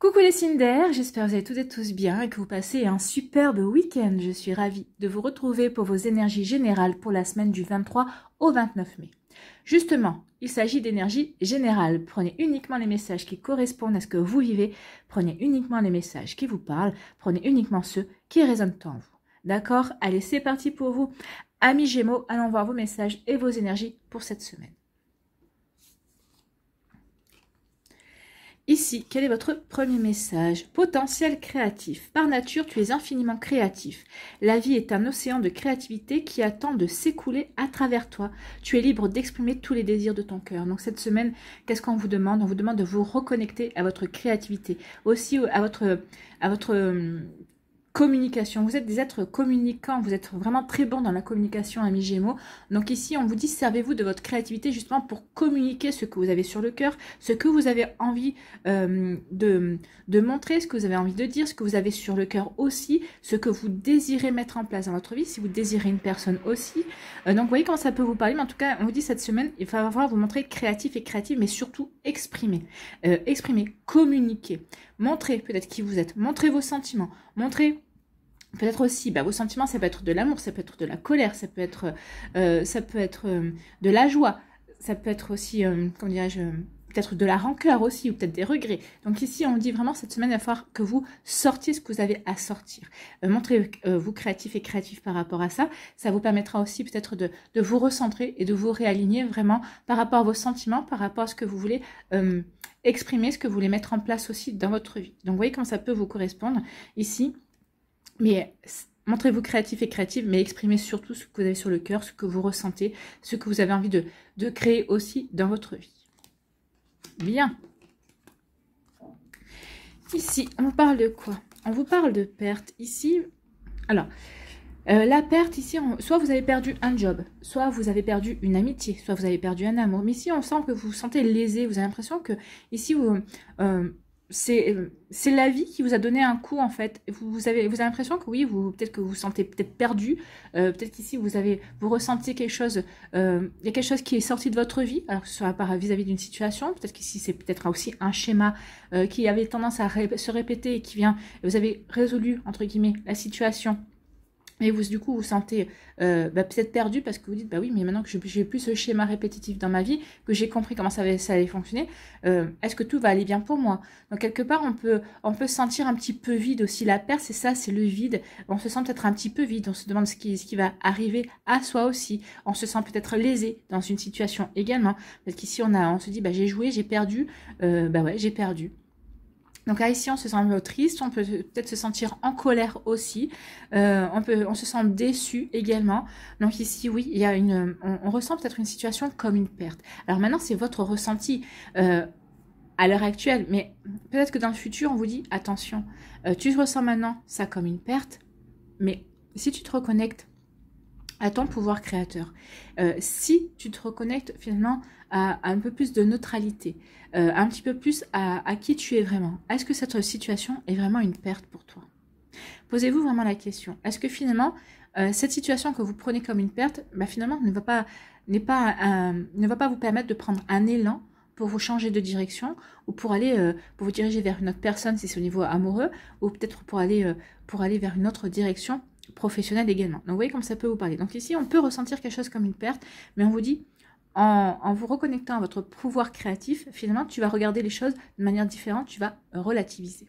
Coucou les Cinder, j'espère que vous allez toutes et tous bien et que vous passez un superbe week-end. Je suis ravie de vous retrouver pour vos énergies générales pour la semaine du 23 au 29 mai. Justement, il s'agit d'énergie générale. Prenez uniquement les messages qui correspondent à ce que vous vivez, prenez uniquement les messages qui vous parlent, prenez uniquement ceux qui résonnent en vous. D'accord Allez, c'est parti pour vous. Amis Gémeaux, allons voir vos messages et vos énergies pour cette semaine. Ici, quel est votre premier message Potentiel créatif. Par nature, tu es infiniment créatif. La vie est un océan de créativité qui attend de s'écouler à travers toi. Tu es libre d'exprimer tous les désirs de ton cœur. Donc cette semaine, qu'est-ce qu'on vous demande On vous demande de vous reconnecter à votre créativité, aussi euh, à votre, à votre euh, communication. Vous êtes des êtres communicants, vous êtes vraiment très bon dans la communication, amis Gémeaux. Donc ici, on vous dit, servez-vous de votre créativité justement pour communiquer ce que vous avez sur le cœur, ce que vous avez envie euh, de, de montrer, ce que vous avez envie de dire, ce que vous avez sur le cœur aussi, ce que vous désirez mettre en place dans votre vie, si vous désirez une personne aussi. Euh, donc vous voyez comment ça peut vous parler, mais en tout cas, on vous dit cette semaine, il va falloir vous montrer créatif et créative, mais surtout exprimer. Euh, exprimer, communiquer, montrer peut-être qui vous êtes, montrer vos sentiments, montrer Peut-être aussi, bah, vos sentiments, ça peut être de l'amour, ça peut être de la colère, ça peut être, euh, ça peut être euh, de la joie, ça peut être aussi, euh, comment dirais-je, peut-être de la rancœur aussi, ou peut-être des regrets. Donc ici, on dit vraiment cette semaine, il va falloir que vous sortiez ce que vous avez à sortir. Montrez-vous créatif et créatif par rapport à ça. Ça vous permettra aussi peut-être de, de, vous recentrer et de vous réaligner vraiment par rapport à vos sentiments, par rapport à ce que vous voulez exprimer, ce que vous voulez mettre en place aussi dans votre vie. Donc vous voyez comment ça peut vous correspondre ici. Mais montrez-vous créatif et créatif, mais exprimez surtout ce que vous avez sur le cœur, ce que vous ressentez, ce que vous avez envie de, créer aussi dans votre vie. Bien. Ici, on vous parle de quoi On vous parle de perte. Ici, alors, euh, la perte ici, soit vous avez perdu un job, soit vous avez perdu une amitié, soit vous avez perdu un amour. Mais ici, on sent que vous vous sentez lésé, vous avez l'impression que ici, vous, euh, euh, c'est la vie qui vous a donné un coup en fait. Vous, vous avez, vous avez l'impression que oui, vous peut-être que vous vous sentez peut-être perdu, euh, peut-être qu'ici vous avez vous ressentez quelque chose, euh, il y a quelque chose qui est sorti de votre vie, alors que ce soit par vis-à-vis d'une situation, peut-être qu'ici c'est peut-être aussi un schéma qui avait tendance à se répéter et qui vient, vous avez résolu entre guillemets la situation et vous, du coup, vous sentez euh, bah, peut-être perdu parce que vous dites, bah oui, mais maintenant que j'ai plus ce schéma répétitif dans ma vie, que j'ai compris comment ça, ça allait, fonctionner, euh, est-ce que tout va aller bien pour moi Donc, quelque part, on peut, on peut sentir un petit peu vide aussi. La perte, c'est ça, c'est le vide. On se sent peut-être un petit peu vide. On se demande ce qui, ce qui va arriver à soi aussi. On se sent peut-être lésé dans une situation également. Parce qu'ici, on, a, on se dit, bah j'ai joué, j'ai perdu. Euh, bah ouais, j'ai perdu. Donc ici, on se sent triste, on peut peut-être se sentir en colère aussi, euh, on, peut, on se sent déçu également. Donc ici, oui, il y a une, on, ressent peut-être une situation comme une perte. Alors maintenant, c'est votre ressenti. Euh, à l'heure actuelle, mais peut-être que dans le futur, on vous dit attention, euh, tu ressens maintenant ça comme une perte, mais si tu te reconnectes à ton pouvoir créateur. Euh, si tu te reconnectes finalement à, un peu plus de neutralité, euh, un petit peu plus à, qui tu es vraiment, est-ce que cette situation est vraiment une perte pour toi Posez-vous vraiment la question. Est-ce que finalement, euh, cette situation que vous prenez comme une perte, bah, finalement, ne va, pas, n'est pas ne va pas vous permettre de prendre un élan pour vous changer de direction ou pour aller pour vous diriger vers une autre personne si c'est au niveau amoureux ou peut-être pour aller pour aller vers une autre direction professionnel également. Donc vous voyez comme ça peut vous parler. Donc ici, on peut ressentir quelque chose comme une perte, mais on vous dit, en, vous reconnectant à votre pouvoir créatif, finalement, tu vas regarder les choses de manière différente, tu vas relativiser.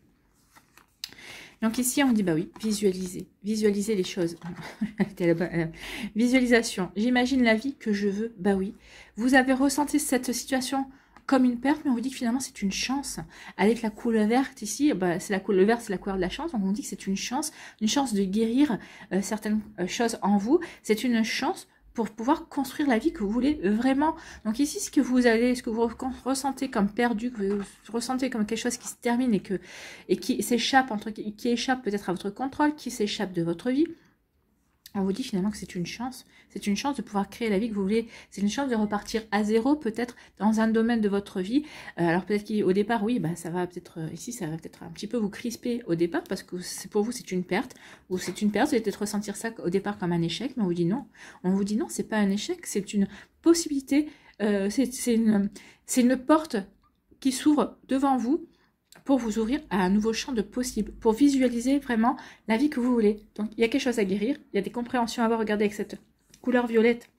Donc ici, on dit, bah oui, visualiser, visualiser les choses. Visualisation, j'imagine la vie que je veux, bah oui. Vous avez ressenti cette situation comme une perte, mais on vous dit que finalement c'est une chance. Avec la couleur verte ici, bah, c'est la couleur verte, c'est la couleur de la chance, donc on dit que c'est une chance, une chance de guérir euh, certaines euh, choses en vous. C'est une chance pour pouvoir construire la vie que vous voulez vraiment. Donc ici, ce que vous allez, ce que vous ressentez comme perdu, que vous ressentez comme quelque chose qui se termine et qui s'échappe qui échappe peut-être à votre contrôle, qui s'échappe de votre vie, on vous dit finalement que c'est une chance. C'est une chance de pouvoir créer la vie que vous voulez. C'est une chance de repartir à zéro, peut-être dans un domaine de votre vie. Euh, alors peut-être qu'au départ, oui, bah, ça va peut-être euh, ici, ça va peut-être un petit peu vous crisper au départ parce que pour vous c'est une perte ou c'est une perte. Vous allez peut-être ressentir ça au départ comme un échec, mais on vous dit non. On vous dit non, c'est pas un échec, c'est une possibilité, euh, c'est une, une porte qui s'ouvre devant vous pour vous ouvrir à un nouveau champ de possibles, pour visualiser vraiment la vie que vous voulez. Donc il y a quelque chose à guérir, il y a des compréhensions à avoir. Regardez avec cette couleur violette.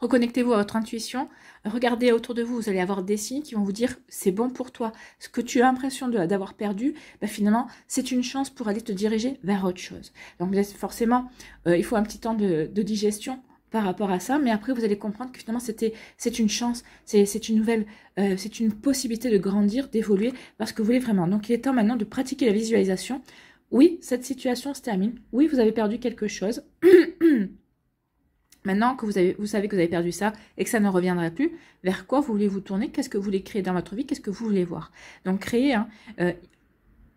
Reconnectez-vous à votre intuition, regardez autour de vous, vous allez avoir des signes qui vont vous dire c'est bon pour toi. Ce que tu as l'impression d'avoir perdu, ben, finalement, c'est une chance pour aller te diriger vers autre chose. Donc forcément, euh, il faut un petit temps de digestion par rapport à ça. Mais après, vous allez comprendre que finalement, c'était, c'est une chance, c'est une nouvelle, euh, c'est une possibilité de grandir, d'évoluer, parce que vous voulez vraiment. Donc, il est temps maintenant de pratiquer la visualisation. Oui, cette situation se termine. Oui, vous avez perdu quelque chose. Maintenant que vous, avez, vous savez que vous avez perdu ça et que ça ne reviendra plus, vers quoi vous voulez vous tourner Qu'est-ce que vous voulez créer dans votre vie Qu'est-ce que vous voulez voir Donc créer, un hein, euh,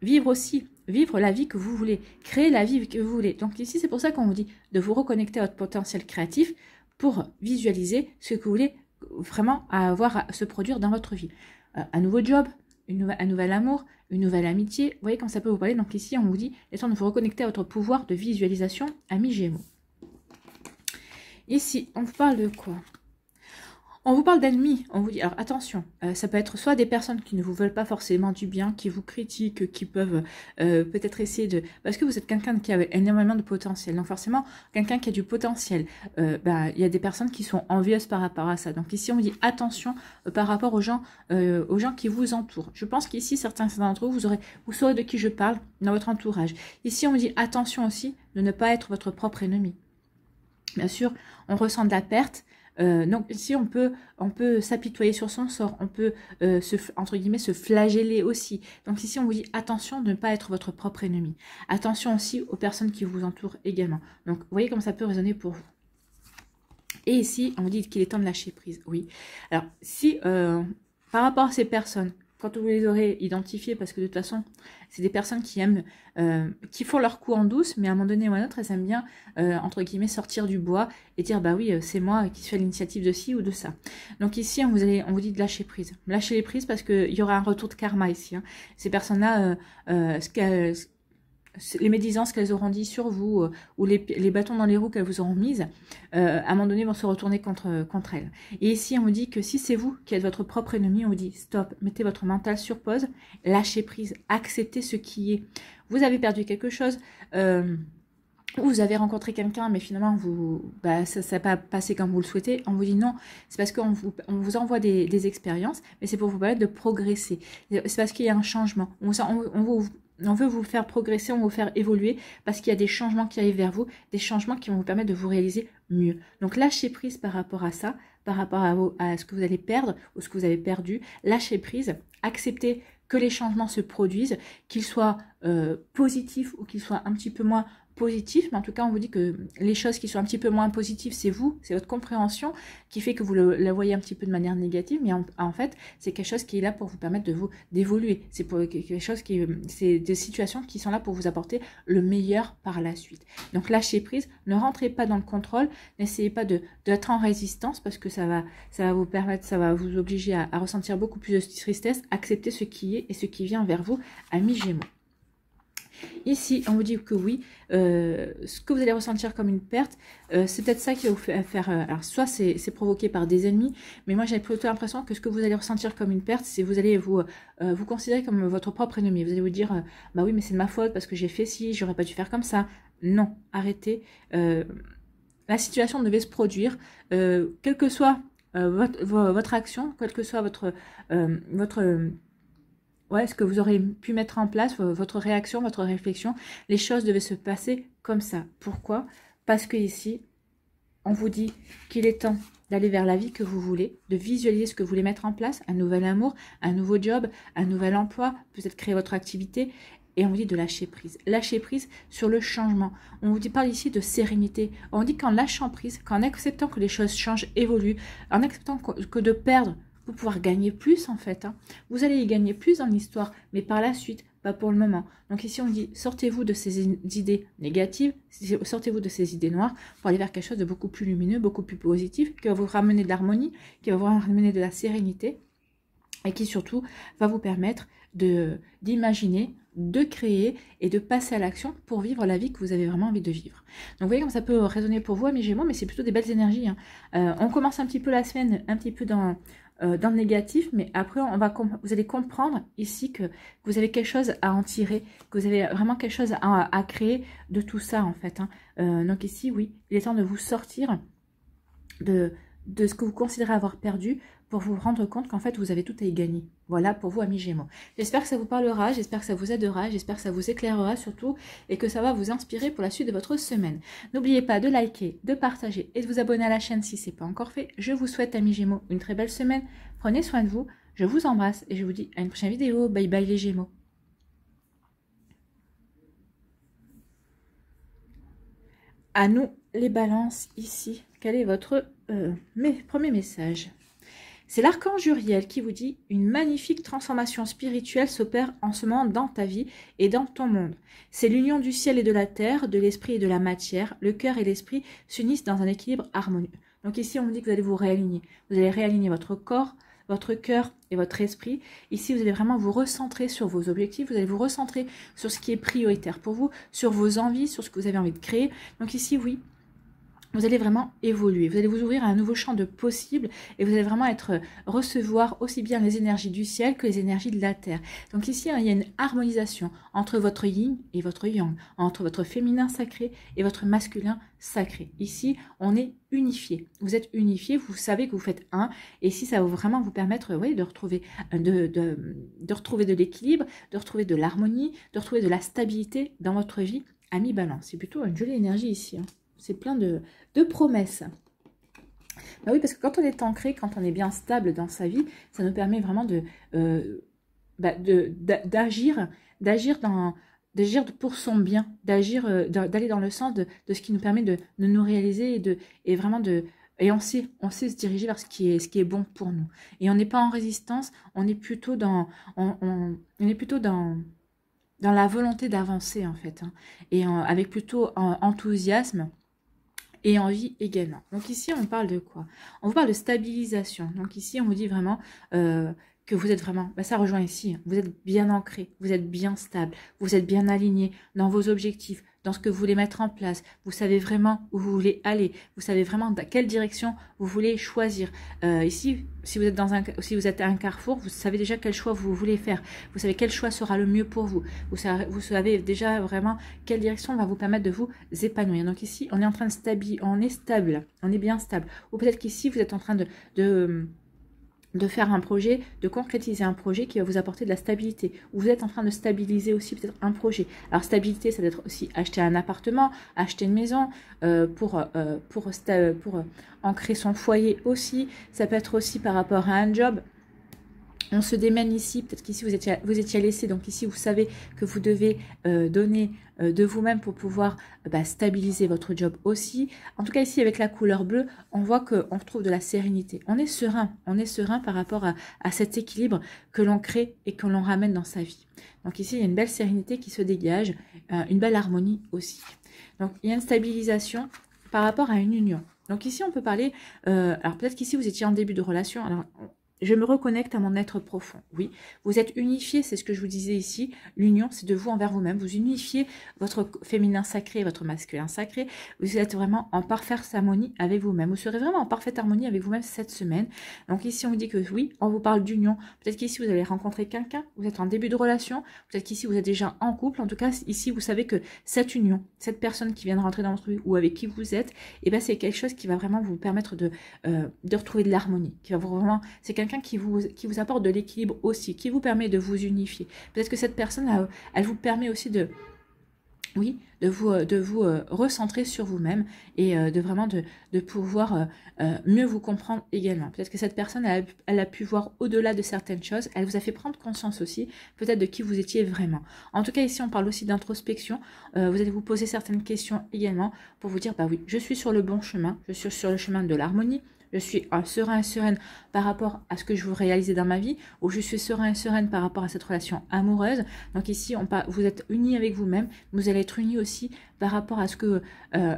vivre aussi, vivre la vie que vous voulez, créer la vie que vous voulez. Donc ici, c'est pour ça qu'on vous dit de vous reconnecter à votre potentiel créatif pour visualiser ce que vous voulez vraiment avoir à se produire dans votre vie. Euh, un nouveau job, un nouvel amour, une nouvelle amitié, vous voyez comment ça peut vous parler. Donc ici, on vous dit, essayez de vous reconnecter à votre pouvoir de visualisation, ami Gémeaux. Ici, on vous parle de quoi on vous parle d'ennemis, on vous dit, alors attention, euh, ça peut être soit des personnes qui ne vous veulent pas forcément du bien, qui vous critiquent, qui peuvent euh, peut-être essayer de... Parce que vous êtes quelqu'un qui a énormément de potentiel, donc forcément, quelqu'un qui a du potentiel, euh, bah, il y a des personnes qui sont envieuses par rapport à ça. Donc ici, on vous dit attention par rapport aux gens, aux gens qui vous entourent. Je pense qu'ici, certains d'entre vous, vous, aurez, vous saurez de qui je parle dans votre entourage. Ici, on vous dit attention aussi de ne pas être votre propre ennemi. Bien sûr, on ressent de la perte, euh, donc ici, on peut, on peut s'apitoyer sur son sort, on peut euh, se, entre guillemets se flageller aussi. Donc ici on vous dit attention de ne pas être votre propre ennemi. Attention aussi aux personnes qui vous entourent également. Donc vous voyez comme ça peut résonner pour vous. Et ici on vous dit qu'il est temps de lâcher prise. Oui. Alors si euh, par rapport à ces personnes, quand vous les aurez identifiés, parce que de toute façon, c'est des personnes qui aiment, euh, qui font leur coup en douce, mais à un moment donné ou à un autre, elles aiment bien, euh, entre guillemets, sortir du bois et dire, bah oui, euh, c'est moi qui suis à l'initiative de ci ou de ça. Donc ici, on vous, on vous dit de lâcher prise. Lâcher les prises parce qu'il y aura un retour de karma ici. Hein. Ces personnes-là, ce qu'elles les médisances qu'elles auront dit sur vous euh, ou les, bâtons dans les roues qu'elles vous auront mises, euh, à un moment donné vont se retourner contre, euh, contre elles. Et ici, on vous dit que si c'est vous qui êtes votre propre ennemi, on vous dit stop, mettez votre mental sur pause, lâchez prise, acceptez ce qui est. Vous avez perdu quelque chose. ou vous avez rencontré quelqu'un, mais finalement, vous, bah, ça n'a pas passé comme vous le souhaitez, on vous dit non. C'est parce qu'on vous, on vous envoie des, expériences, mais c'est pour vous permettre de progresser. C'est parce qu'il y a un changement. on, vous, on veut vous faire progresser, on veut vous faire évoluer parce qu'il y a des changements qui arrivent vers vous, des changements qui vont vous permettre de vous réaliser mieux. Donc lâchez prise par rapport à ça, par rapport à, ce que vous allez perdre ou ce que vous avez perdu. Lâchez prise, acceptez que les changements se produisent, qu'ils soient euh, positifs ou qu'ils soient un petit peu moins positif, mais en tout cas, on vous dit que les choses qui sont un petit peu moins positives, c'est vous, c'est votre compréhension qui fait que vous la voyez un petit peu de manière négative, mais en, fait, c'est quelque chose qui est là pour vous permettre de vous d'évoluer. C'est quelque chose qui, c'est des situations qui sont là pour vous apporter le meilleur par la suite. Donc lâchez prise, ne rentrez pas dans le contrôle, n'essayez pas d'être en résistance parce que ça va, ça va vous permettre, ça va vous obliger à, ressentir beaucoup plus de tristesse. Acceptez ce qui est et ce qui vient vers vous, amis Gémeaux. Ici, on vous dit que oui, euh, ce que vous allez ressentir comme une perte, euh, c'est peut-être ça qui va vous faire... Euh, alors, soit c'est provoqué par des ennemis, mais moi, j'ai plutôt l'impression que ce que vous allez ressentir comme une perte, c'est vous allez vous, considérer comme votre propre ennemi. Vous allez vous dire, bah oui, mais c'est de ma faute parce que j'ai fait ci, j'aurais pas dû faire comme ça. Non, arrêtez. la situation devait se produire, quelle que soit votre, votre, action, quelle que soit votre... votre est ce que vous aurez pu mettre en place, votre réaction, votre réflexion, les choses devaient se passer comme ça. Pourquoi Parce que ici, on vous dit qu'il est temps d'aller vers la vie que vous voulez, de visualiser ce que vous voulez mettre en place, un nouvel amour, un nouveau job, un nouvel emploi, peut-être créer votre activité, et on vous dit de lâcher prise. Lâcher prise sur le changement. On vous dit, parle ici de sérénité. On dit qu'en lâchant prise, qu'en acceptant que les choses changent, évoluent, en acceptant que de perdre pour pouvoir gagner plus en fait. Hein. Vous allez y gagner plus dans l'histoire, mais par la suite, pas pour le moment. Donc ici on dit sortez-vous de ces idées négatives, sortez-vous de ces idées noires pour aller vers quelque chose de beaucoup plus lumineux, beaucoup plus positif, qui va vous ramener de l'harmonie, qui va vous ramener de la sérénité et qui surtout va vous permettre d'imaginer de créer et de passer à l'action pour vivre la vie que vous avez vraiment envie de vivre. Donc vous voyez comme ça peut résonner pour vous, mes Gémeaux, mais c'est plutôt des belles énergies. Hein. Euh, on commence un petit peu la semaine, un petit peu dans, euh, dans le négatif, mais après, on va vous allez comprendre ici que vous avez quelque chose à en tirer, que vous avez vraiment quelque chose à, créer de tout ça, en fait. Hein. Euh, donc ici, oui, il est temps de vous sortir de ce que vous considérez avoir perdu pour vous rendre compte qu'en fait, vous avez tout à y gagner. Voilà pour vous, amis Gémeaux. J'espère que ça vous parlera, j'espère que ça vous aidera, j'espère que ça vous éclairera surtout et que ça va vous inspirer pour la suite de votre semaine. N'oubliez pas de liker, de partager et de vous abonner à la chaîne si ce n'est pas encore fait. Je vous souhaite, amis Gémeaux, une très belle semaine. Prenez soin de vous. Je vous embrasse et je vous dis à une prochaine vidéo. Bye bye les Gémeaux. À nous les balances ici. Quel est votre euh, premier message c'est l'archange Uriel qui vous dit une magnifique transformation spirituelle s'opère en ce moment dans ta vie et dans ton monde. C'est l'union du ciel et de la terre, de l'esprit et de la matière. Le cœur et l'esprit s'unissent dans un équilibre harmonieux. Donc ici, on vous dit que vous allez vous réaligner. Vous allez réaligner votre corps, votre cœur et votre esprit. Ici, vous allez vraiment vous recentrer sur vos objectifs, vous allez vous recentrer sur ce qui est prioritaire pour vous, sur vos envies, sur ce que vous avez envie de créer. Donc ici, oui, vous allez vraiment évoluer, vous allez vous ouvrir à un nouveau champ de possibles et vous allez vraiment être euh, recevoir aussi bien les énergies du ciel que les énergies de la terre. Donc ici, hein, il y a une harmonisation entre votre yin et votre yang, entre votre féminin sacré et votre masculin sacré. Ici, on est unifié. Vous êtes unifié, vous savez que vous faites un, et si ça va vraiment vous permettre euh, oui, de retrouver euh, de, retrouver de l'équilibre, de retrouver de l'harmonie, de retrouver de la stabilité dans votre vie, à mi balance. C'est plutôt une jolie énergie ici. Hein c'est plein de, de promesses. Bah oui, parce que quand on est ancré, quand on est bien stable dans sa vie, ça nous permet vraiment de euh, bah, d'agir, d'agir dans d'agir pour son bien, d'agir, euh, d'aller dans le sens de, de, ce qui nous permet de, de, nous réaliser et de et vraiment de et on sait, on sait se diriger vers ce qui est ce qui est bon pour nous. Et on n'est pas en résistance, on est plutôt dans on, on, est plutôt dans dans la volonté d'avancer en fait, hein. et avec plutôt enthousiasme et en vie également. Donc ici, on parle de quoi On vous parle de stabilisation. Donc ici, on vous dit vraiment euh, que vous êtes vraiment, bah ça rejoint ici, hein. vous êtes bien ancré, vous êtes bien stable, vous êtes bien aligné dans vos objectifs, dans ce que vous voulez mettre en place. Vous savez vraiment où vous voulez aller. Vous savez vraiment dans quelle direction vous voulez choisir. Euh, ici, si vous, êtes dans un, si vous êtes à un carrefour, vous savez déjà quel choix vous voulez faire. Vous savez quel choix sera le mieux pour vous. Vous savez, déjà vraiment quelle direction va vous permettre de vous épanouir. Donc ici, on est en train de stabiliser, on est stable, on est bien stable. Ou peut-être qu'ici, vous êtes en train de de faire un projet, de concrétiser un projet qui va vous apporter de la stabilité. Vous êtes en train de stabiliser aussi peut-être un projet. Alors stabilité, ça peut être aussi acheter un appartement, acheter une maison euh, pour, euh, pour, pour, pour euh, ancrer son foyer aussi. Ça peut être aussi par rapport à un job. On se démène ici, peut-être qu'ici vous étiez, vous étiez laissé, donc ici vous savez que vous devez euh, donner euh, de vous-même pour pouvoir euh, bah, stabiliser votre job aussi. En tout cas ici avec la couleur bleue, on voit qu'on retrouve de la sérénité. On est serein, on est serein par rapport à, cet équilibre que l'on crée et que l'on ramène dans sa vie. Donc ici il y a une belle sérénité qui se dégage, une belle harmonie aussi. Donc il y a une stabilisation par rapport à une union. Donc ici, on peut parler, alors peut-être qu'ici vous étiez en début de relation, alors je me reconnecte à mon être profond. Oui, vous êtes unifié, c'est ce que je vous disais ici. L'union, c'est de vous envers vous-même. Vous unifiez votre féminin sacré et votre masculin sacré. Vous êtes vraiment en parfaite harmonie avec vous-même. Vous serez vraiment en parfaite harmonie avec vous-même cette semaine. Donc ici, on vous dit que oui, on vous parle d'union. Peut-être qu'ici, vous allez rencontrer quelqu'un. Vous êtes en début de relation. Peut-être qu'ici, vous êtes déjà en couple. En tout cas, ici, vous savez que cette union, cette personne qui vient de rentrer dans votre vie ou avec qui vous êtes, eh ben, c'est quelque chose qui va vraiment vous permettre de, euh, de retrouver de l'harmonie. Qui va vous c'est quelqu'un qui vous, qui vous apporte de l'équilibre aussi, qui vous permet de vous unifier. Peut-être que cette personne, elle vous permet aussi de, oui, de vous, euh, de vous euh, recentrer sur vous-même et euh, de vraiment de, pouvoir mieux vous comprendre également. Peut-être que cette personne, elle a, pu voir au-delà de certaines choses, elle vous a fait prendre conscience aussi peut-être de qui vous étiez vraiment. En tout cas, ici, on parle aussi d'introspection. vous allez vous poser certaines questions également pour vous dire, bah oui, je suis sur le bon chemin, je suis sur le chemin de l'harmonie, je suis serein et sereine par rapport à ce que je veux réaliser dans ma vie, ou je suis serein et sereine par rapport à cette relation amoureuse. Donc ici, on, vous êtes unis avec vous-même, vous allez être unis aussi par rapport à ce que... Euh,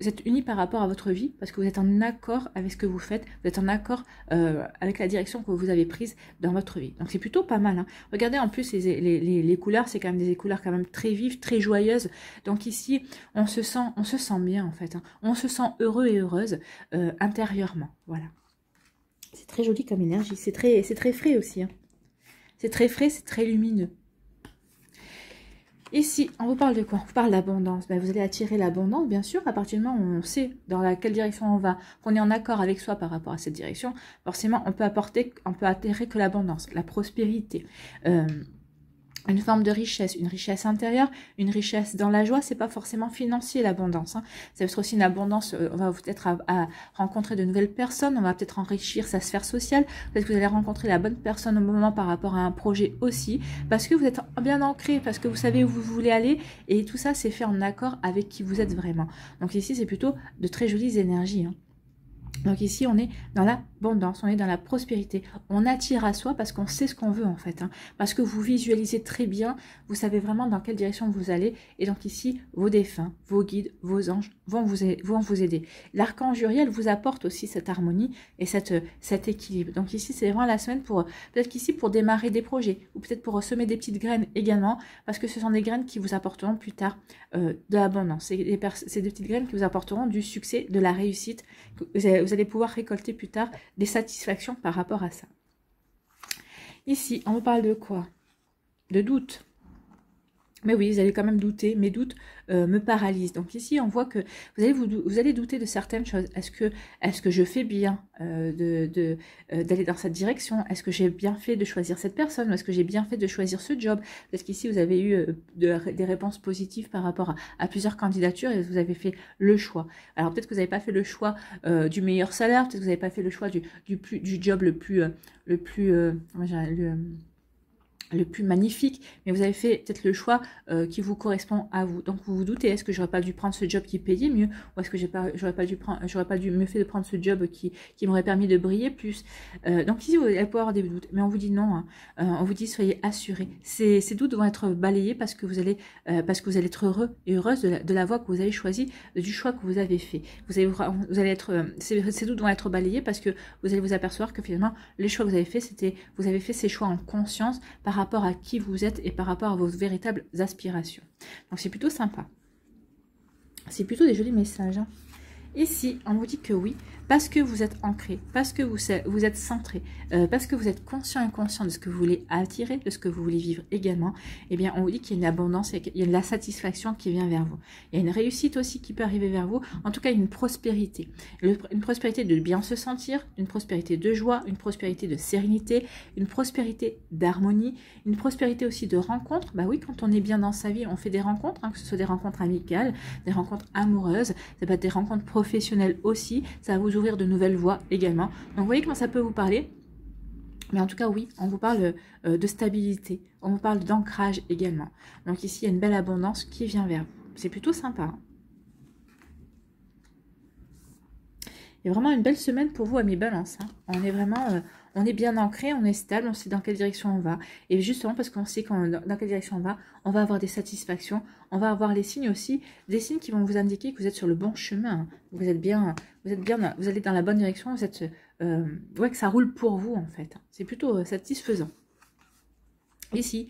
vous êtes unis par rapport à votre vie parce que vous êtes en accord avec ce que vous faites, vous êtes en accord euh, avec la direction que vous avez prise dans votre vie. Donc c'est plutôt pas mal. Hein. Regardez en plus les, couleurs, c'est quand même des couleurs quand même très vives, très joyeuses. Donc ici, on se sent, on se sent bien en fait. Hein. On se sent heureux et heureuse euh, intérieurement. Voilà. C'est très joli comme énergie, c'est très, très frais aussi. Hein. C'est très frais, c'est très lumineux si on vous parle de quoi On vous parle d'abondance. Ben, vous allez attirer l'abondance, bien sûr, à partir du moment où on sait dans laquelle quelle direction on va, qu'on est en accord avec soi par rapport à cette direction. Forcément, on peut apporter, on peut attirer que l'abondance, la prospérité. Euh, une forme de richesse, une richesse intérieure, une richesse dans la joie, c'est pas forcément financier l'abondance. Ça hein. peut être aussi une abondance, euh, on va peut-être à, rencontrer de nouvelles personnes, on va peut-être enrichir sa sphère sociale, peut-être que vous allez rencontrer la bonne personne au moment par rapport à un projet aussi, parce que vous êtes bien ancré, parce que vous savez où vous voulez aller, et tout ça c'est fait en accord avec qui vous êtes vraiment. Donc ici c'est plutôt de très jolies énergies. Hein. Donc ici, on est dans l'abondance, on est dans la prospérité. On attire à soi parce qu'on sait ce qu'on veut en fait. Hein. parce que vous visualisez très bien, vous savez vraiment dans quelle direction vous allez. Et donc ici, vos défunts, vos guides, vos anges vont vous, vont vous aider. L'archange Uriel vous apporte aussi cette harmonie et cette, euh, cet équilibre. Donc ici, c'est vraiment la semaine pour, peut-être qu'ici, pour démarrer des projets ou peut-être pour semer des petites graines également. Parce que ce sont des graines qui vous apporteront plus tard euh, de l'abondance. C'est des, petites graines qui vous apporteront du succès, de la réussite. Euh, allez pouvoir récolter plus tard des satisfactions par rapport à ça. Ici, on parle de quoi De doute. Mais oui, vous allez quand même douter. Mes doutes euh, me paralysent. Donc ici, on voit que vous allez, vous, allez douter de certaines choses. Est-ce que, est que je fais bien euh, euh, d'aller dans cette direction Est-ce que j'ai bien fait de choisir cette personne Est-ce que j'ai bien fait de choisir ce job Parce qu'ici, vous avez eu des réponses positives par rapport à, plusieurs candidatures et vous avez fait le choix. Alors peut-être que vous n'avez pas fait le choix du meilleur salaire, peut-être que vous n'avez pas fait le choix du, plus, du job le plus... le plus le plus magnifique, mais vous avez fait peut-être le choix euh, qui vous correspond à vous. Donc vous vous doutez, est-ce que j'aurais pas dû prendre ce job qui payait mieux ou est-ce que j'aurais pas dû prendre, j'aurais pas dû mieux faire de prendre ce job qui, m'aurait permis de briller plus. Euh, donc ici vous allez pouvoir avoir des doutes, mais on vous dit non, hein. euh, on vous dit soyez assurés. Ces, ces, doutes vont être balayés parce que vous allez parce que vous allez être heureux et heureuse de la, voie que vous avez choisie, du choix que vous avez fait. Vous allez vous allez être ces, doutes vont être balayés parce que vous allez vous apercevoir que finalement les choix que vous avez fait c'était vous avez fait ces choix en conscience par rapport à qui vous êtes et par rapport à vos véritables aspirations. Donc c'est plutôt sympa. C'est plutôt des jolis messages. Hein. Ici, on vous dit que oui, parce que vous êtes ancré, parce que vous, vous êtes centré, euh, parce que vous êtes conscient et conscient de ce que vous voulez attirer, de ce que vous voulez vivre également, eh bien, on vous dit qu'il y a une abondance, et il y a de la satisfaction qui vient vers vous. Il y a une réussite aussi qui peut arriver vers vous, en tout cas une prospérité. une prospérité de bien se sentir, une prospérité de joie, une prospérité de sérénité, une prospérité d'harmonie, une prospérité aussi de rencontres. Bah oui, quand on est bien dans sa vie, on fait des rencontres, hein, que ce soit des rencontres amicales, des rencontres amoureuses, c'est pas des rencontres professionnelles, professionnel aussi. Ça va vous ouvrir de nouvelles voies également. Donc vous voyez comment ça peut vous parler mais en tout cas, oui, on vous parle euh, de stabilité, on vous parle d'ancrage également. Donc ici, il y a une belle abondance qui vient vers vous. C'est plutôt sympa. Et hein. il y a vraiment une belle semaine pour vous, amis balance. Hein. on est vraiment... Euh, on est bien ancré, on est stable, on sait dans quelle direction on va. Et justement parce qu'on sait dans quelle direction on va, on va avoir des satisfactions, on va avoir les signes aussi, des signes qui vont vous indiquer que vous êtes sur le bon chemin, vous êtes bien, vous êtes bien, vous allez dans la bonne direction, vous êtes, vous euh, que ça roule pour vous en fait. C'est plutôt euh, satisfaisant. Ici,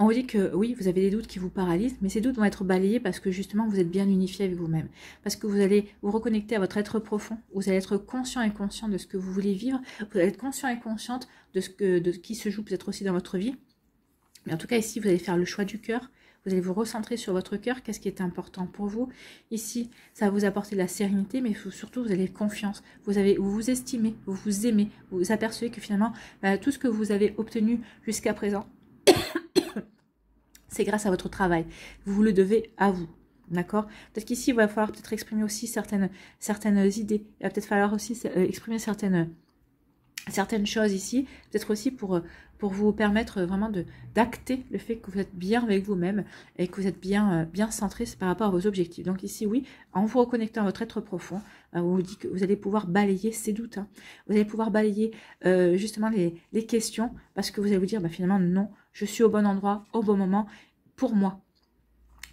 on vous dit que oui, vous avez des doutes qui vous paralysent, mais ces doutes vont être balayés parce que justement vous êtes bien unifié avec vous-même. Parce que vous allez vous reconnecter à votre être profond, vous allez être conscient et conscient de ce que vous voulez vivre, vous allez être conscient et consciente de ce, que, de qui se joue peut-être aussi dans votre vie. Mais en tout cas ici, vous allez faire le choix du cœur, vous allez vous recentrer sur votre cœur, qu'est-ce qui est important pour vous. Ici, ça va vous apporter de la sérénité, mais surtout vous avez confiance, vous avez, vous, vous estimez, vous vous aimez, vous, apercevez que finalement, bah, tout ce que vous avez obtenu jusqu'à présent, c'est grâce à votre travail. Vous le devez à vous. D'accord Peut-être qu'ici, il va falloir peut-être exprimer aussi certaines, certaines idées. Il va peut-être falloir aussi euh, exprimer certaines, certaines choses ici. Peut-être aussi pour, pour vous permettre vraiment d'acter le fait que vous êtes bien avec vous-même et que vous êtes bien, euh, bien centré par rapport à vos objectifs. Donc ici, oui, en vous reconnectant à votre être profond, euh, on vous dit que vous allez pouvoir balayer ces doutes. Hein. Vous allez pouvoir balayer justement les, questions parce que vous allez vous dire, bah, finalement, non, je suis au bon endroit, au bon moment pour moi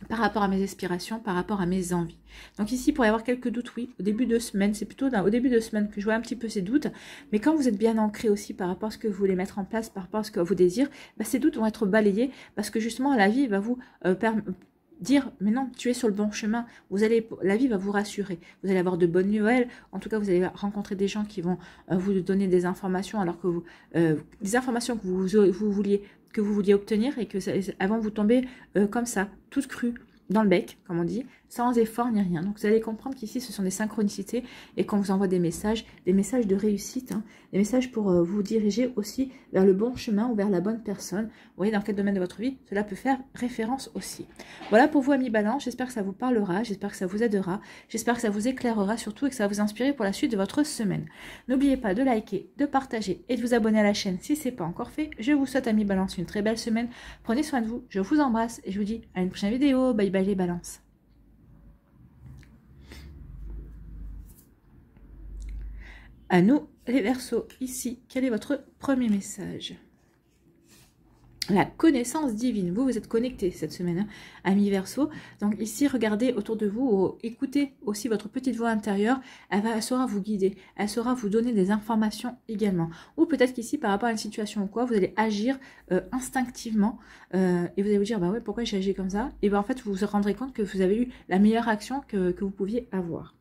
par rapport à mes aspirations, par rapport à mes envies. Donc ici, pour y avoir quelques doutes, oui, au début de semaine, c'est plutôt d'un au début de semaine que je vois un petit peu ces doutes, mais quand vous êtes bien ancré aussi par rapport à ce que vous voulez mettre en place, par rapport à ce que vous désirez, bah, ces doutes vont être balayés, parce que justement, la vie va vous euh, dire mais non tu es sur le bon chemin vous allez la vie va vous rassurer vous allez avoir de bonnes nouvelles en tout cas vous allez rencontrer des gens qui vont euh, vous donner des informations alors que vous euh, des informations que vous, vous, vouliez que vous vouliez obtenir et que ça, avant vous tombez euh, comme ça, toute crue dans le bec, comme on dit, sans effort ni rien. Donc vous allez comprendre qu'ici ce sont des synchronicités et qu'on vous envoie des messages, des messages de réussite, hein, des messages pour euh, vous diriger aussi vers le bon chemin ou vers la bonne personne. Vous voyez dans quel domaine de votre vie cela peut faire référence aussi. Voilà pour vous amis balance, j'espère que ça vous parlera, j'espère que ça vous aidera, j'espère que ça vous éclairera surtout et que ça va vous inspirer pour la suite de votre semaine. N'oubliez pas de liker, de partager et de vous abonner à la chaîne si ce n'est pas encore fait. Je vous souhaite ami balance une très belle semaine, prenez soin de vous, je vous embrasse et je vous dis à une prochaine vidéo, bye bye les balances. à nous les versos. Ici, quel est votre premier message la connaissance divine. Vous, vous êtes connecté cette semaine, à hein, ami verso. Donc ici, regardez autour de vous, écoutez aussi votre petite voix intérieure. Elle, va, saura vous guider, elle saura vous donner des informations également. Ou peut-être qu'ici, par rapport à une situation ou quoi, vous allez agir euh, instinctivement euh, et vous allez vous dire, bah ouais, pourquoi j'ai agi comme ça Et bien en fait, vous vous rendrez compte que vous avez eu la meilleure action que, que vous pouviez avoir.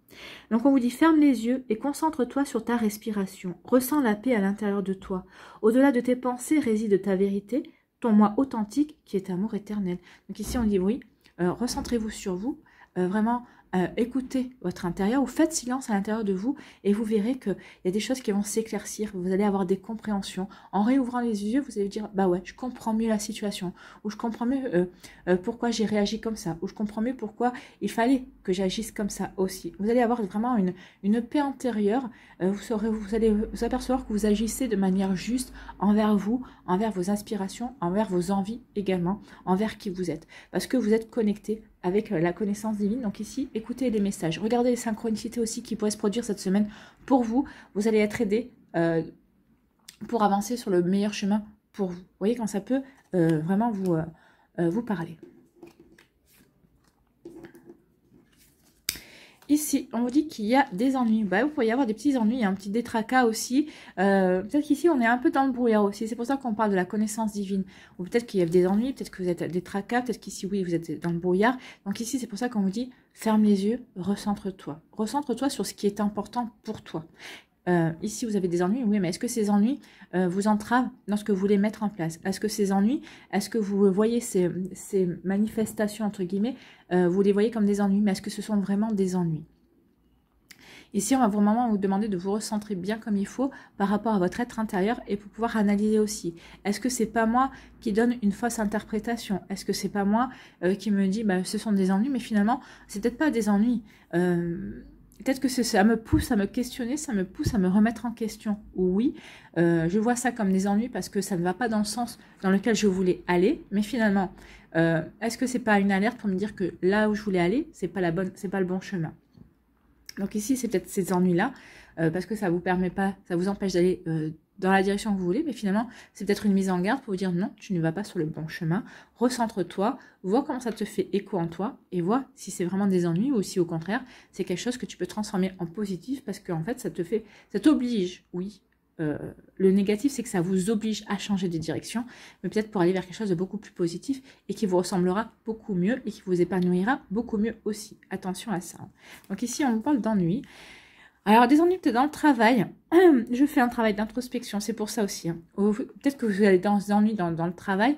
Donc on vous dit ferme les yeux et concentre-toi sur ta respiration. Ressens la paix à l'intérieur de toi. Au-delà de tes pensées réside ta vérité, moi authentique qui est amour éternel. Donc ici on dit oui, euh, recentrez-vous sur vous, euh, vraiment euh, écoutez votre intérieur ou faites silence à l'intérieur de vous et vous verrez qu'il y a des choses qui vont s'éclaircir, vous allez avoir des compréhensions. En réouvrant les yeux, vous allez dire bah ouais, je comprends mieux la situation, ou je comprends mieux euh, euh, pourquoi j'ai réagi comme ça, ou je comprends mieux pourquoi il fallait que j'agisse comme ça aussi. Vous allez avoir vraiment une, une paix intérieure, vous, saurez, vous allez vous apercevoir que vous agissez de manière juste envers vous, envers vos inspirations, envers vos envies également, envers qui vous êtes, parce que vous êtes connecté avec la connaissance divine. Donc ici, écoutez les messages, regardez les synchronicités aussi qui pourraient se produire cette semaine pour vous. Vous allez être aidé euh, pour avancer sur le meilleur chemin pour vous. Vous voyez quand ça peut euh, vraiment vous, euh, vous parler. Ici, on vous dit qu'il y a des ennuis. Bah, vous y avoir des petits ennuis, un petit détracas aussi. Euh, peut-être qu'ici, on est un peu dans le brouillard aussi. C'est pour ça qu'on parle de la connaissance divine. Ou peut-être qu'il y a des ennuis, peut-être que vous êtes des tracas, peut-être qu'ici, oui, vous êtes dans le brouillard. Donc ici, c'est pour ça qu'on vous dit, ferme les yeux, recentre-toi. Recentre-toi sur ce qui est important pour toi. Euh, ici vous avez des ennuis, oui, mais est-ce que ces ennuis euh, vous entravent dans ce que vous voulez mettre en place Est-ce que ces ennuis, est-ce que vous voyez ces, manifestations, entre guillemets, euh, vous les voyez comme des ennuis, mais est-ce que ce sont vraiment des ennuis Ici, on va vraiment vous demander de vous recentrer bien comme il faut par rapport à votre être intérieur et pour pouvoir analyser aussi. Est-ce que c'est pas moi qui donne une fausse interprétation Est-ce que c'est pas moi qui me dit bah, ce sont des ennuis, mais finalement, c'est peut-être pas des ennuis peut-être que ça me pousse à me questionner, ça me pousse à me remettre en question. Oui, euh, je vois ça comme des ennuis parce que ça ne va pas dans le sens dans lequel je voulais aller. Mais finalement, euh, est-ce que c'est pas une alerte pour me dire que là où je voulais aller, c'est pas la bonne, c'est pas le bon chemin Donc ici, c'est peut-être ces ennuis-là euh, parce que ça vous permet pas, ça vous empêche d'aller dans la direction que vous voulez, mais finalement, c'est peut-être une mise en garde pour vous dire non, tu ne vas pas sur le bon chemin, recentre-toi, vois comment ça te fait écho en toi et vois si c'est vraiment des ennuis ou si au contraire, c'est quelque chose que tu peux transformer en positif parce qu'en fait, ça te fait, ça t'oblige, oui. Euh, le négatif, c'est que ça vous oblige à changer de direction, mais peut-être pour aller vers quelque chose de beaucoup plus positif et qui vous ressemblera beaucoup mieux et qui vous épanouira beaucoup mieux aussi. Attention à ça. Donc ici, on parle d'ennui. Alors, des ennuis, dans le travail. Je fais un travail d'introspection, c'est pour ça aussi. Hein. Peut-être que vous allez dans des ennuis dans, le travail.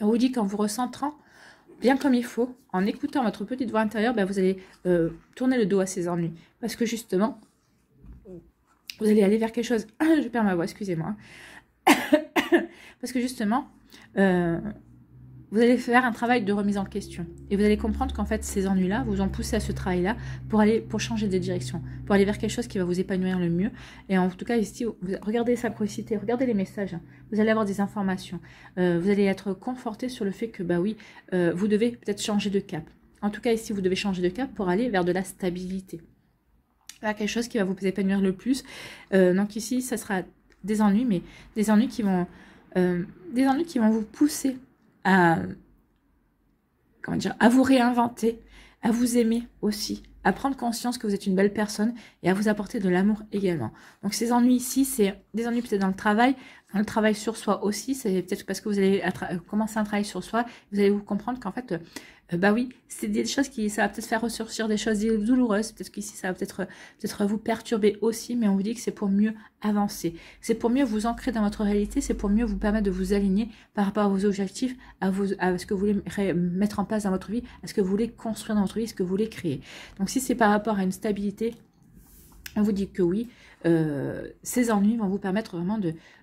On vous dit qu'en vous recentrant, bien comme il faut, en écoutant votre petite voix intérieure, ben, vous allez euh, tourner le dos à ces ennuis. Parce que justement, vous allez aller vers quelque chose. Je perds ma voix, excusez-moi. Hein. Parce que justement, euh, vous allez faire un travail de remise en question. Et vous allez comprendre qu'en fait, ces ennuis-là vous ont poussé à ce travail-là pour aller pour changer de direction, pour aller vers quelque chose qui va vous épanouir le mieux. Et en tout cas, ici, regardez les synchronicités, regardez les messages. Hein. Vous allez avoir des informations. Euh, vous allez être conforté sur le fait que, bah oui, euh, vous devez peut-être changer de cap. En tout cas, ici, vous devez changer de cap pour aller vers de la stabilité. Vers quelque chose qui va vous épanouir le plus. Euh, donc ici, ça sera des ennuis, mais des ennuis qui vont, des ennuis qui vont vous pousser à, comment dire, à vous réinventer, à vous aimer aussi, à prendre conscience que vous êtes une belle personne et à vous apporter de l'amour également. Donc ces ennuis ici, c'est des ennuis peut-être dans le travail, dans le travail sur soi aussi, c'est peut-être parce que vous allez commencer un travail sur soi, vous allez vous comprendre qu'en fait, euh, bah oui, c'est des choses qui, ça va peut-être faire ressortir des choses douloureuses, peut-être qu'ici ça va peut-être euh, peut vous perturber aussi, mais on vous dit que c'est pour mieux avancer. C'est pour mieux vous ancrer dans votre réalité, c'est pour mieux vous permettre de vous aligner par rapport à vos objectifs, à, vos, à ce que vous voulez mettre en place dans votre vie, à ce que vous voulez construire dans votre vie, ce que vous voulez créer. Donc si c'est par rapport à une stabilité, on vous dit que oui, euh, ces ennuis vont vous permettre vraiment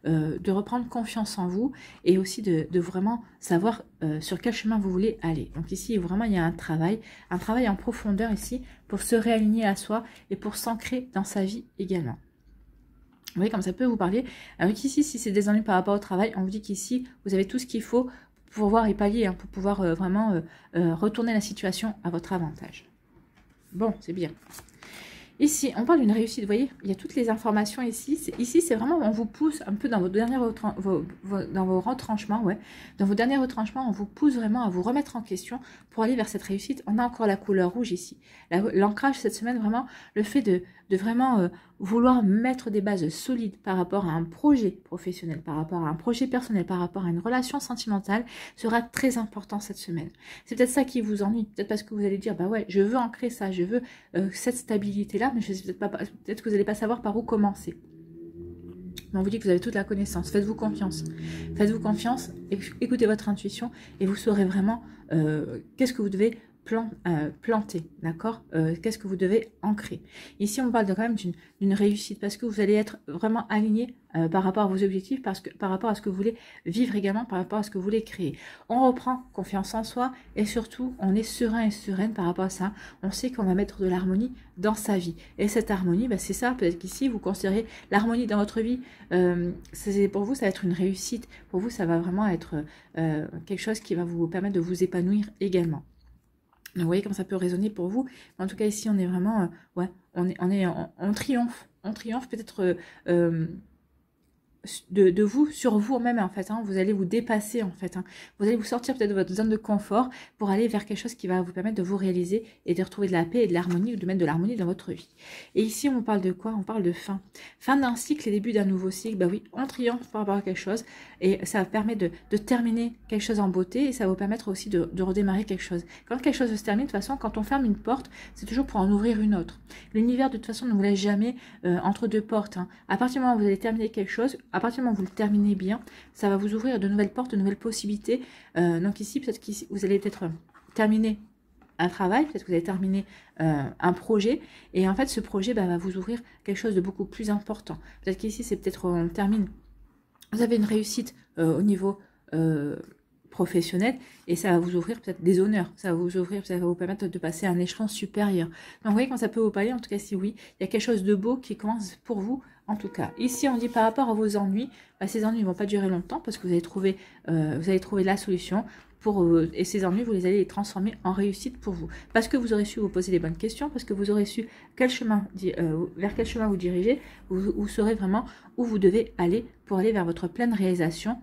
euh, de, reprendre confiance en vous et aussi de, vraiment savoir euh, sur quel chemin vous voulez aller. Donc ici, vraiment, il y a un travail, un travail en profondeur ici pour se réaligner à soi et pour s'ancrer dans sa vie également. Vous voyez comme ça peut vous parler. Alors ici, si c'est des ennuis par rapport au travail, on vous dit qu'ici, vous avez tout ce qu'il faut pour voir y pallier, hein, pour pouvoir vraiment retourner la situation à votre avantage. Bon, c'est bien. Ici, on parle d'une réussite, vous voyez, il y a toutes les informations ici. Ici, c'est vraiment, on vous pousse un peu dans vos derniers dans vos retranchements, ouais. Dans vos derniers retranchements, on vous pousse vraiment à vous remettre en question pour aller vers cette réussite. On a encore la couleur rouge ici. L'ancrage cette semaine, vraiment, le fait de de vraiment euh, vouloir mettre des bases solides par rapport à un projet professionnel, par rapport à un projet personnel, par rapport à une relation sentimentale, sera très important cette semaine. C'est peut-être ça qui vous ennuie, peut-être parce que vous allez dire, bah ouais, je veux ancrer ça, je veux euh, cette stabilité-là, mais je peut-être pas, peut-être que vous n'allez pas savoir par où commencer. Mais on vous dit que vous avez toute la connaissance. Faites-vous confiance. Faites-vous confiance, écoutez votre intuition et vous saurez vraiment euh, qu'est-ce que vous devez plan, euh, planter, d'accord euh, Qu'est-ce que vous devez ancrer Ici, on parle quand même d'une réussite parce que vous allez être vraiment aligné euh, par rapport à vos objectifs, parce que, par rapport à ce que vous voulez vivre également, par rapport à ce que vous voulez créer. On reprend confiance en soi et surtout, on est serein et sereine par rapport à ça. On sait qu'on va mettre de l'harmonie dans sa vie. Et cette harmonie, ben, c'est ça. Peut-être qu'ici, vous considérez l'harmonie dans votre vie. Euh, pour vous, ça va être une réussite. Pour vous, ça va vraiment être quelque chose qui va vous permettre de vous épanouir également. Vous voyez comment ça peut résonner pour vous. en tout cas, ici, on est vraiment, euh, ouais, on est, on est en, triomphe. On triomphe peut-être euh, euh, de, vous sur vous-même en fait. Hein. Vous allez vous dépasser en fait. Hein. Vous allez vous sortir peut-être de votre zone de confort pour aller vers quelque chose qui va vous permettre de vous réaliser et de retrouver de la paix et de l'harmonie ou de mettre de l'harmonie dans votre vie. Et ici, on parle de quoi On parle de fin. Fin d'un cycle et début d'un nouveau cycle. Bah oui, on triomphe par rapport à quelque chose et ça permet de, terminer quelque chose en beauté et ça va vous permettre aussi de, redémarrer quelque chose. Quand quelque chose se termine, de toute façon, quand on ferme une porte, c'est toujours pour en ouvrir une autre. L'univers, de toute façon, ne vous laisse jamais euh, entre deux portes. Hein. À partir du moment où vous allez terminer quelque chose, à partir du moment où vous le terminez bien, ça va vous ouvrir de nouvelles portes, de nouvelles possibilités. Euh, donc ici, peut-être que vous allez être terminer un travail, peut-être que vous allez terminer euh, un projet, et en fait ce projet bah, va vous ouvrir quelque chose de beaucoup plus important. Peut-être qu'ici c'est peut-être on termine, vous avez une réussite euh, au niveau professionnel, et ça va vous ouvrir peut-être des honneurs, ça va vous ouvrir, ça va vous permettre de passer à un échelon supérieur. Donc vous voyez quand ça peut vous parler, en tout cas si oui, il y a quelque chose de beau qui commence pour vous en tout cas, ici on dit par rapport à vos ennuis, bah, ces ennuis ne vont pas durer longtemps parce que vous allez trouver, euh, vous la solution pour, euh, et ces ennuis, vous les allez les transformer en réussite pour vous. Parce que vous aurez su vous poser les bonnes questions, parce que vous aurez su quel chemin, euh, vers quel chemin vous dirigez, vous, saurez vraiment où vous devez aller pour aller vers votre pleine réalisation,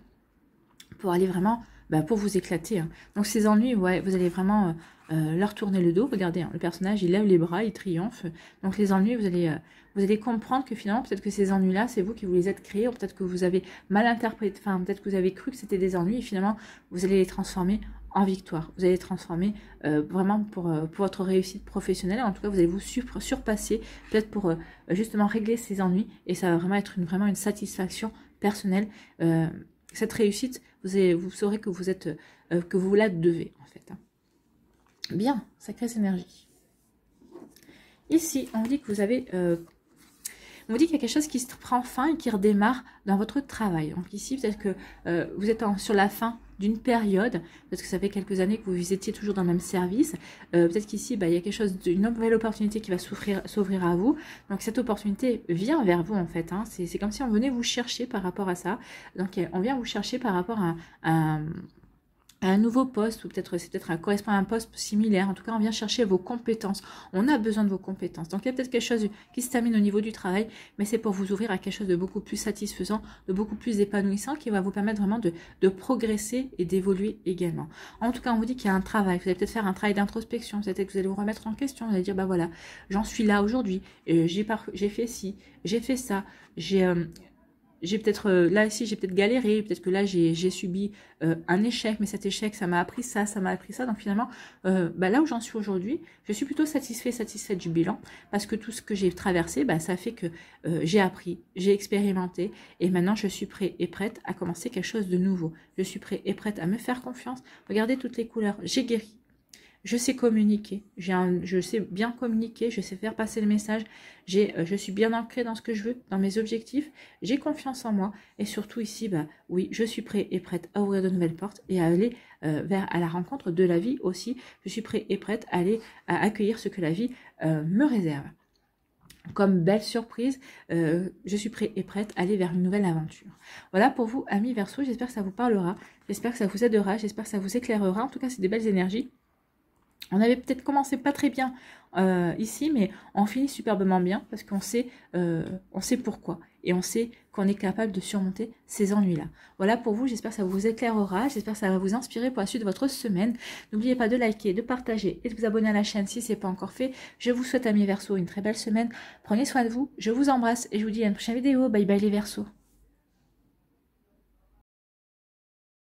pour aller vraiment bah, pour vous éclater. Hein. Donc ces ennuis, ouais, vous allez vraiment euh, leur tourner le dos. Regardez, hein, le personnage, il lève les bras, il triomphe. Donc les ennuis, vous allez, euh, vous allez comprendre que finalement, peut-être que ces ennuis-là, c'est vous qui vous les êtes créés, ou peut-être que vous avez mal interprété, enfin, peut-être que vous avez cru que c'était des ennuis, et finalement, vous allez les transformer en victoire. Vous allez les transformer euh, vraiment pour, euh, pour, votre réussite professionnelle. En tout cas, vous allez vous surpasser, peut-être pour justement régler ces ennuis, et ça va vraiment être une, vraiment une satisfaction personnelle cette réussite, vous, vous saurez que vous êtes, que vous la devez en fait. Hein. Bien, sacrée énergie. Ici, on dit que vous avez... Euh, on dit qu'il y a quelque chose qui se prend fin et qui redémarre dans votre travail. Donc ici, peut-être que euh, vous êtes sur la fin d'une période, parce que ça fait quelques années que vous étiez toujours dans le même service. Euh, peut-être qu'ici, bah, il y a quelque chose d'une nouvelle opportunité qui va s'ouvrir à vous. Donc cette opportunité vient vers vous en fait. Hein. C'est comme si on venait vous chercher par rapport à ça. Donc on vient vous chercher par rapport à, un un nouveau poste, ou peut-être c'est peut-être un correspondant à un poste similaire. En tout cas, on vient chercher vos compétences. On a besoin de vos compétences. Donc il y a peut-être quelque chose qui se termine au niveau du travail, mais c'est pour vous ouvrir à quelque chose de beaucoup plus satisfaisant, de beaucoup plus épanouissant, qui va vous permettre vraiment de, progresser et d'évoluer également. En tout cas, on vous dit qu'il y a un travail. Vous allez peut-être faire un travail d'introspection. peut que vous allez vous remettre en question. Vous allez dire, bah voilà, j'en suis là aujourd'hui. Euh, j'ai fait ci, j'ai fait ça, j'ai euh, j'ai peut-être euh, là ici j'ai peut-être galéré, peut-être que là j'ai subi euh, un échec, mais cet échec ça m'a appris ça, ça m'a appris ça. Donc finalement, euh, bah, là où j'en suis aujourd'hui, je suis plutôt satisfait, satisfaite du bilan parce que tout ce que j'ai traversé, bah, ça fait que j'ai appris, j'ai expérimenté et maintenant je suis prêt et prête à commencer quelque chose de nouveau. Je suis prêt et prête à me faire confiance. Regardez toutes les couleurs, j'ai guéri, je sais communiquer, je sais bien communiquer, je sais faire passer le message, euh, je suis bien ancrée dans ce que je veux, dans mes objectifs, j'ai confiance en moi et surtout ici, bah oui, je suis prêt et prête à ouvrir de nouvelles portes et à aller euh, vers à la rencontre de la vie aussi. Je suis prêt et prête à aller à accueillir ce que la vie euh, me réserve. Comme belle surprise, je suis prêt et prête à aller vers une nouvelle aventure. Voilà pour vous, amis Verso, j'espère que ça vous parlera, j'espère que ça vous aidera, j'espère que ça vous éclairera. En tout cas, c'est des belles énergies. On avait peut-être commencé pas très bien euh, ici, mais on finit superbement bien parce qu'on sait, euh, sait pourquoi et on sait qu'on est capable de surmonter ces ennuis-là. Voilà pour vous, j'espère que ça vous éclairera, j'espère que ça va vous inspirer pour la suite de votre semaine. N'oubliez pas de liker, de partager et de vous abonner à la chaîne si ce n'est pas encore fait. Je vous souhaite à mes versos une très belle semaine, prenez soin de vous, je vous embrasse et je vous dis à une prochaine vidéo. Bye bye les versos